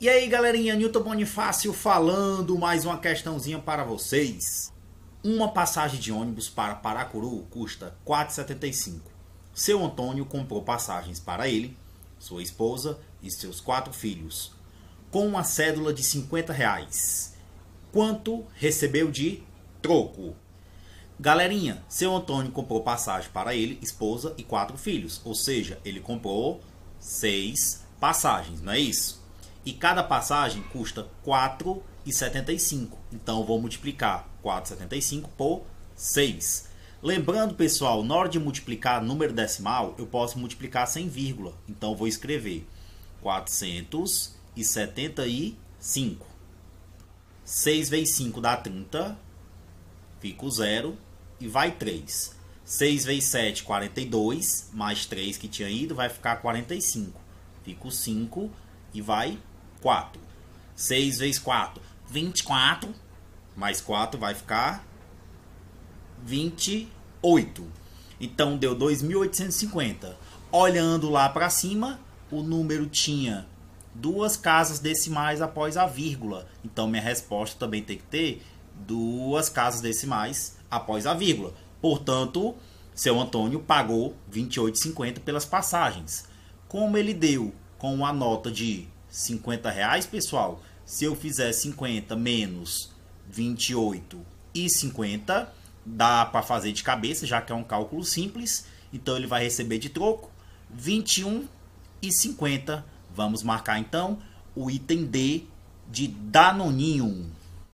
E aí galerinha, Newton Bonifácio falando mais uma questãozinha para vocês. Uma passagem de ônibus para Paracuru custa 4,75. Seu Antônio comprou passagens para ele, sua esposa e seus quatro filhos, com uma cédula de 50 reais. Quanto recebeu de troco? Galerinha, seu Antônio comprou passagem para ele, esposa e quatro filhos, ou seja, ele comprou seis passagens, não é isso? E cada passagem custa 4,75. Então vou multiplicar 4,75 por 6. Lembrando, pessoal, na hora de multiplicar número decimal, eu posso multiplicar sem vírgula. Então vou escrever 475. 6 vezes 5 dá 30, fica o zero e vai 3. 6 vezes 7, 42, mais 3 que tinha ido, vai ficar 45. Fica o 5 e vai 4. 6 vezes 4, 24. Mais 4 vai ficar 28. Então deu 2.850. Olhando lá para cima, o número tinha duas casas decimais após a vírgula. Então minha resposta também tem que ter duas casas decimais após a vírgula. Portanto, seu Antônio pagou 28,50 pelas passagens. Como ele deu com a nota de 50 reais, pessoal, se eu fizer 50 menos 28 e 50, dá para fazer de cabeça, já que é um cálculo simples. Então ele vai receber de troco 21 e 50. Vamos marcar então o item D de Danonium.